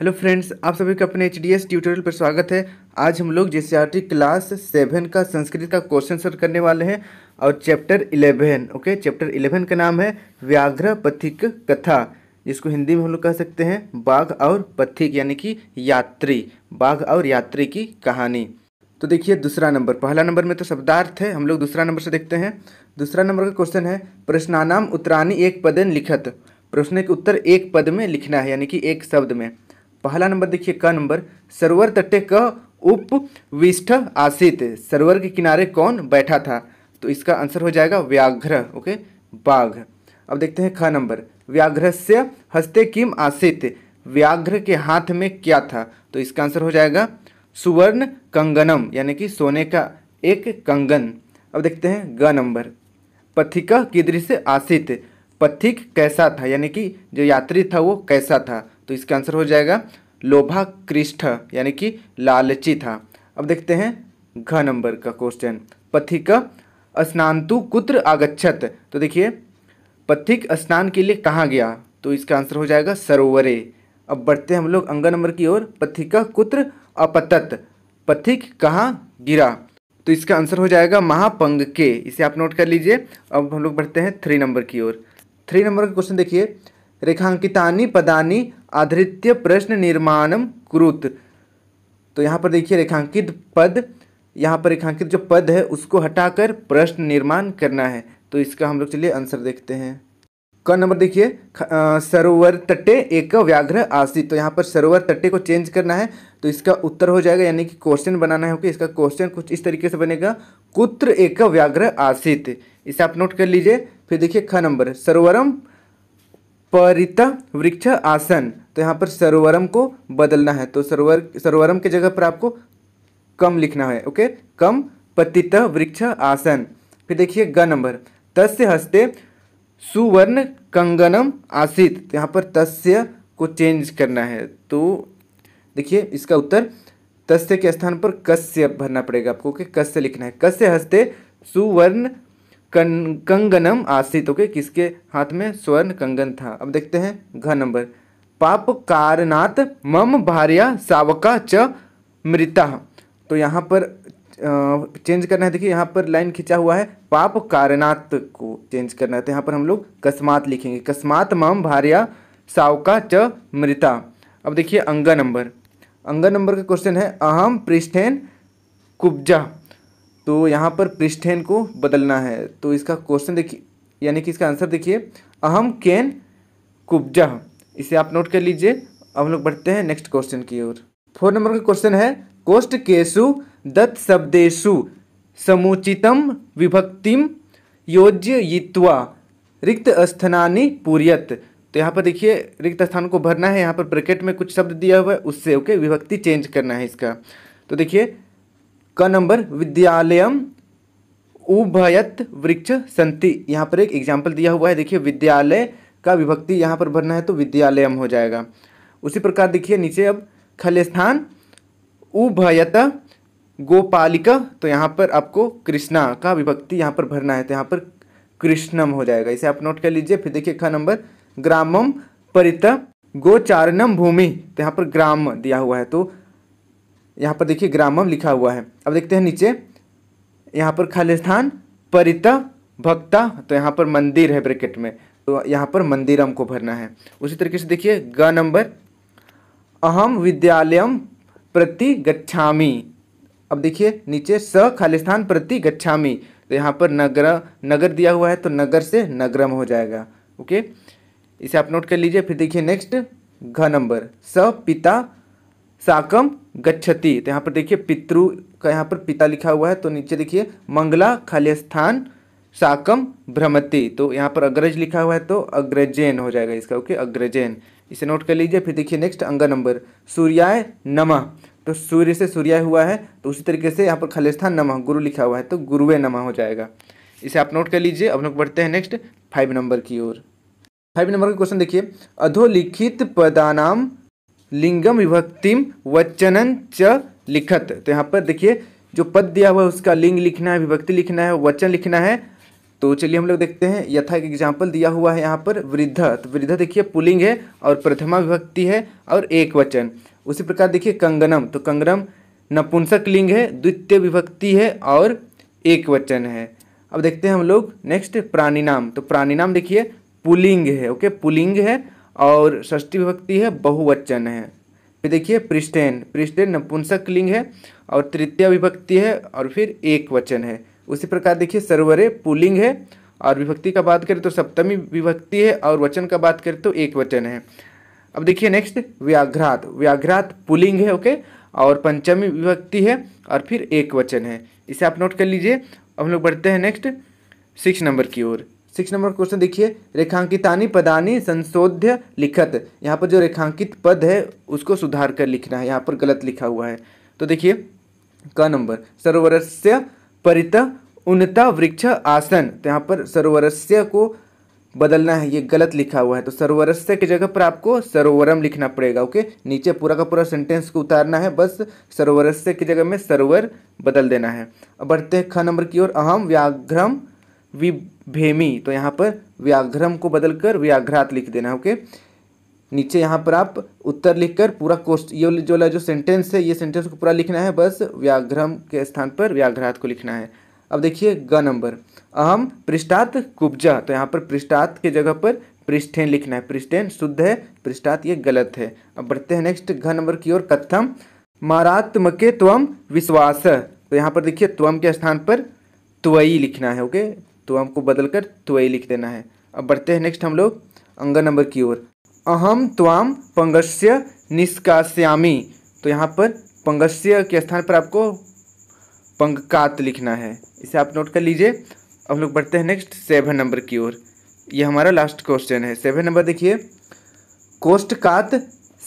hello friends आप सभी का अपने एच डी एस ट्यूटोरियल पर स्वागत है आज हम लोग जे क्लास सेवन का संस्कृत का क्वेश्चन सर करने वाले हैं और chapter eleven okay chapter eleven का नाम है व्याघ्र पथिक कथा जिसको हिंदी में हम लोग कह सकते हैं बाघ और पथिक यानी कि यात्री बाघ और यात्री की कहानी तो देखिए दूसरा नंबर पहला नंबर में तो शब्दार्थ है हम लोग दूसरा नंबर से देखते हैं दूसरा नंबर का क्वेश्चन है प्रश्नानाम उत्तरानी एक पदन लिखत प्रश्न के उत्तर एक पद में लिखना है यानी कि एक शब्द में पहला नंबर देखिए क नंबर सरोवर तटे क उपविष्ठ आसित सरोवर के किनारे कौन बैठा था तो इसका आंसर हो जाएगा व्याघ्र ओके बाघ अब देखते हैं ख नंबर व्याघ्र से हस्ते किम आसित व्याघ्र के हाथ में क्या था तो इसका आंसर हो जाएगा सुवर्ण कंगनम यानी कि सोने का एक कंगन अब देखते हैं ग नंबर पथिका दृश्य आसित पथिक कैसा था यानी कि जो यात्री था वो कैसा था तो इसका आंसर हो जाएगा लोभाकृष्ठ यानी कि लालची था अब देखते हैं घ नंबर का क्वेश्चन पथिक स्नानतु कुत्र आगच्छत तो देखिए पथिक स्नान के लिए कहाँ गया तो इसका आंसर हो जाएगा सरोवरे अब बढ़ते हैं हम लोग अंग नंबर की ओर पथिका कुत्र अपतत पथिक कहाँ गिरा तो इसका आंसर हो जाएगा महापंग के इसे आप नोट कर लीजिए अब हम लोग बढ़ते हैं थ्री नंबर की ओर थ्री नंबर का क्वेश्चन देखिए रेखांकिता पदानी आधृत्य प्रश्न निर्माणम कुरुत तो यहाँ पर देखिए रेखांकित पद यहाँ पर रेखांकित जो पद है उसको हटाकर प्रश्न निर्माण करना है तो इसका हम लोग चलिए आंसर देखते हैं क नंबर देखिए सरोवर तटे एक व्याघ्र आसी तो यहाँ पर सरोवर तटे को चेंज करना है तो इसका उत्तर हो जाएगा यानी कि क्वेश्चन बनाना है ओके इसका क्वेश्चन कुछ इस तरीके से बनेगा कुत्र एक व्याघ्र आसित इसे आप नोट कर लीजिए फिर देखिए ख नंबर सरोवरम परित वृक्ष आसन तो यहाँ पर सरोवरम को बदलना है तो सरोवर सरोवरम के जगह पर आपको कम लिखना है ओके कम पतित वृक्ष आसन फिर देखिए ग नंबर तस्य हस्ते सुवर्ण कंगनम आसित तो यहाँ पर तस्य को चेंज करना है तो देखिए इसका उत्तर तस्य के स्थान पर कस्य भरना पड़ेगा आपको ओके कस्य लिखना है कस्य हस्ते सुवर्ण कं कंगनम आश्रित ओके किसके हाथ में स्वर्ण कंगन था अब देखते हैं घ नंबर पाप कारनाथ मम भार्या सावका च मृता तो यहाँ पर चेंज करना है देखिए यहाँ पर लाइन खींचा हुआ है पाप कारनाथ को चेंज करना है तो यहाँ पर हम लोग कस्मात लिखेंगे कस्मात मम भार्या सावका च मृता अब देखिए अंग नंबर अंग नंबर का क्वेश्चन है अहम पृष्ठेन कुब्जा तो यहाँ पर पृष्ठेन को बदलना है तो इसका क्वेश्चन देखिए यानी कि इसका आंसर देखिए अहम केन कुब्जा इसे आप नोट कर लीजिए अब हम लोग बढ़ते हैं नेक्स्ट क्वेश्चन की ओर फोर नंबर का क्वेश्चन है कोष्ट केसु दत्त शब्देशु समुचितम विभक्तिम योज्य यित्वा रिक्त स्थानी पूरीयत तो यहाँ पर देखिए रिक्त स्थान को भरना है यहाँ पर ब्रैकेट में कुछ शब्द दिया हुआ है उससे ओके विभक्ति चेंज करना है इसका तो देखिए क नंबर विद्यालयम उभयत वृक्ष संति यहाँ पर एक एग्जाम्पल दिया हुआ है देखिए विद्यालय का विभक्ति यहाँ पर भरना है तो विद्यालयम हो जाएगा उसी प्रकार देखिए नीचे अब खलस्थान उभयत गोपालिका तो यहाँ पर आपको कृष्णा का विभक्ति यहाँ पर भरना है तो यहाँ पर कृष्णम हो जाएगा इसे आप नोट कर लीजिए फिर देखिए ख नंबर ग्रामम परित गोचारणम भूमि तो यहाँ पर ग्राम दिया हुआ है तो यहाँ पर देखिए ग्रामम लिखा हुआ है अब देखते हैं नीचे यहाँ पर खाली स्थान परित भक्ता तो यहाँ पर मंदिर है ब्रैकेट में तो यहाँ पर मंदिर हमको भरना है उसी तरीके से देखिए ग नंबर अहम विद्यालयम प्रति गच्छामी अब देखिए नीचे स खाली स्थान प्रति गच्छामी तो यहाँ पर नगर नगर दिया हुआ है तो नगर से नगरम हो जाएगा ओके इसे आप नोट कर लीजिए फिर देखिए नेक्स्ट घ नंबर स पिता साकम गच्छति तो यहाँ पर देखिए पितृ का यहाँ पर पिता लिखा हुआ है तो नीचे देखिए मंगला खाली स्थान साकम भ्रमति तो यहाँ पर अग्रज लिखा हुआ है तो अग्रजैन हो जाएगा इसका ओके अग्रजैन इसे नोट कर लीजिए फिर देखिए नेक्स्ट अंग नंबर सूर्याय नमः तो सूर्य से सूर्याय हुआ है तो उसी तरीके से यहाँ पर खाली स्थान नमः गुरु लिखा हुआ है तो गुरुवे नमः हो जाएगा इसे आप नोट कर लीजिए अब लोग बढ़ते हैं नेक्स्ट फाइव नंबर की ओर फाइव नंबर का क्वेश्चन देखिए अधोलिखित पदानाम लिंगम विभक्तिम वचनन च लिखत तो यहाँ पर देखिए जो पद दिया हुआ है उसका लिंग लिखना है विभक्ति लिखना है वचन लिखना है तो चलिए हम लोग देखते हैं यथा एक एग्जाम्पल दिया हुआ है यहाँ पर वृद्धा तो वृद्धा देखिए पुलिंग है और प्रथमा विभक्ति है और एक वचन उसी प्रकार देखिए कंगनम तो कंगनम नपुंसक लिंग है द्वितीय विभक्ति है और एक वचन है अब देखते हैं हम लोग नेक्स्ट प्राणी नाम तो प्राणी नाम देखिए पुलिंग है ओके पुलिंग है और षष्ठी विभक्ति है बहुवचन है फिर देखिए पृष्ठेन पृष्ठेन नपुंसक लिंग है और तृतीय विभक्ति है और फिर एक वचन है उसी प्रकार देखिए सर्वरे पुलिंग है और विभक्ति का बात करें तो सप्तमी विभक्ति है और वचन का बात करें तो एक वचन है अब देखिए नेक्स्ट व्याघ्रात व्याघ्रात पुलिंग है ओके और पंचमी विभक्ति है और फिर एक वचन है इसे आप नोट कर लीजिए अब हम लोग बढ़ते हैं नेक्स्ट सिक्स नंबर की ओर सिक्स नंबर क्वेश्चन देखिए रेखांकितानी पदानी संशोध्य लिखत यहाँ पर जो रेखांकित पद है उसको सुधार कर लिखना है यहाँ पर गलत लिखा हुआ है तो देखिए क नंबर सरोवरस्य परित उन्नता वृक्ष आसन तो यहाँ पर सरोवरस्य को बदलना है ये गलत लिखा हुआ है तो सरोवरस्य की जगह पर आपको सरोवरम लिखना पड़ेगा ओके नीचे पूरा का पूरा सेंटेंस को उतारना है बस सरोवरस्य की जगह में सरोवर बदल देना है अब बढ़ते हैं ख नंबर की ओर अहम व्याघ्रम विभेमी तो यहाँ पर व्याघ्रम को बदलकर व्याघ्रात लिख देना ओके नीचे यहाँ पर आप उत्तर लिखकर पूरा कोस्ट ये जो जो सेंटेंस है ये सेंटेंस को पूरा लिखना है बस व्याघ्रम के स्थान पर व्याघ्रात को लिखना है अब देखिए ग नंबर अहम पृष्ठात कुब्जा तो यहाँ पर पृष्ठात के जगह पर पृष्ठेन लिखना है पृष्ठेन शुद्ध है पृष्ठात ये गलत है अब बढ़ते हैं नेक्स्ट घ नंबर की ओर कथम मारात्मके त्वम विश्वास तो यहाँ पर देखिए त्वम के स्थान पर त्वई लिखना है ओके तो हमको बदल कर त्वई लिख देना है अब बढ़ते हैं नेक्स्ट हम लोग अंग नंबर की ओर अहम त्वाम पंगस्य निष्कास्यामी तो यहाँ पर पंगस्य के स्थान पर आपको पंगकात लिखना है इसे आप नोट कर लीजिए अब लोग बढ़ते हैं नेक्स्ट सेवन नंबर की ओर यह हमारा लास्ट क्वेश्चन है सेवन नंबर देखिए कोष्ठकात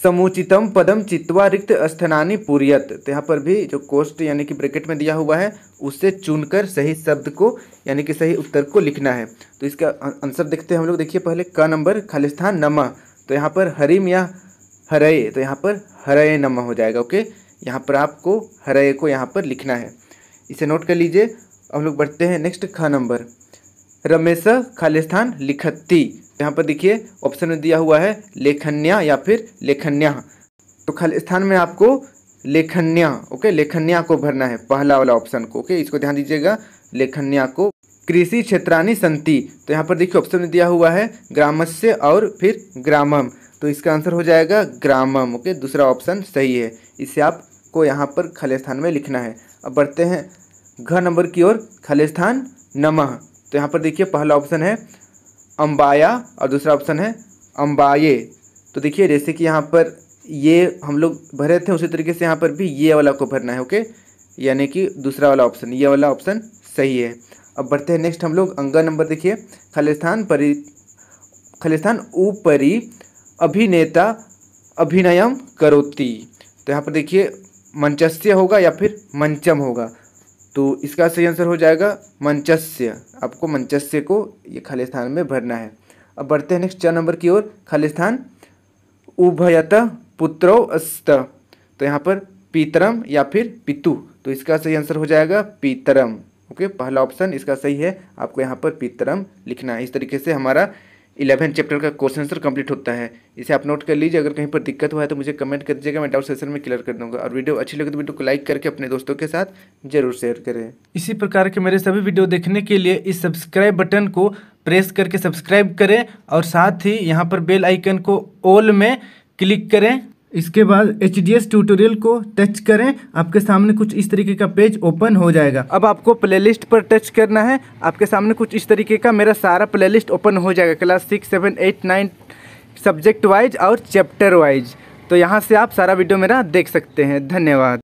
समुचितम पदम चित्वा रिक्त स्थानानि पूरीयत तो यहाँ पर भी जो कोष्ट यानी कि ब्रैकेट में दिया हुआ है उससे चुनकर सही शब्द को यानी कि सही उत्तर को लिखना है तो इसका अं-, आंसर देखते हैं हम लोग देखिए पहले क नंबर खालिस्थान स्थान नमा तो यहाँ पर हरिम या हरय तो यहाँ पर हरय नमा हो जाएगा ओके यहाँ पर आपको हरय को यहाँ पर लिखना है इसे नोट कर लीजिए हम लोग बढ़ते हैं नेक्स्ट ख नंबर रमेश खालिस्थान लिखती यहाँ पर देखिए ऑप्शन में दिया हुआ है लेखन्या या फिर लेखन्या तो स्थान में आपको लेखन्या ओके लेखन्या को भरना है पहला वाला ऑप्शन को ओके इसको ध्यान दीजिएगा लेखन्या को कृषि क्षेत्रानी संति तो यहाँ पर देखिए ऑप्शन में दिया हुआ है ग्रामस्य और फिर ग्रामम तो इसका आंसर हो जाएगा ग्रामम ओके दूसरा ऑप्शन सही है इसे आपको यहाँ पर स्थान में लिखना है अब बढ़ते हैं घ नंबर की ओर स्थान नमः तो यहाँ पर देखिए पहला ऑप्शन है अम्बाया और दूसरा ऑप्शन है अम्बाये तो देखिए जैसे कि यहाँ पर ये हम लोग भरे थे उसी तरीके से यहाँ पर भी ये वाला को भरना है ओके यानी कि दूसरा वाला ऑप्शन ये वाला ऑप्शन सही है अब बढ़ते हैं नेक्स्ट हम लोग अंगा नंबर देखिए खालिस्तान परि खालिस्तान ऊपरी अभिनेता अभिनयम करोती तो यहाँ पर देखिए मंचस्य होगा या फिर मंचम होगा तो इसका सही आंसर हो जाएगा मंचस्य आपको मंचस्य को ये खाली स्थान में भरना है अब बढ़ते हैं नेक्स्ट चार नंबर की ओर खाली स्थान उभयत पुत्रो अस्त तो यहाँ पर पीतरम या फिर पितु तो इसका सही आंसर हो जाएगा पीतरम ओके पहला ऑप्शन इसका सही है आपको यहाँ पर पीतरम लिखना है इस तरीके से हमारा इलेवन चैप्टर का क्वेश्चन आंसर कंप्लीट होता है इसे आप नोट कर लीजिए अगर कहीं पर दिक्कत हुआ है तो मुझे कमेंट कर दीजिएगा मैं डाउट सेशन में क्लियर कर दूंगा और वीडियो अच्छी लगे तो वीडियो को लाइक करके अपने दोस्तों के साथ जरूर शेयर करें इसी प्रकार के मेरे सभी वीडियो देखने के लिए इस सब्सक्राइब बटन को प्रेस करके सब्सक्राइब करें और साथ ही यहाँ पर बेल आइकन को ऑल में क्लिक करें इसके बाद एच डी एस ट्यूटोरियल को टच करें आपके सामने कुछ इस तरीके का पेज ओपन हो जाएगा अब आपको प्लेलिस्ट पर टच करना है आपके सामने कुछ इस तरीके का मेरा सारा प्लेलिस्ट ओपन हो जाएगा class six seven eight nine subject wise और चैप्टर वाइज तो यहाँ से आप सारा वीडियो मेरा देख सकते हैं धन्यवाद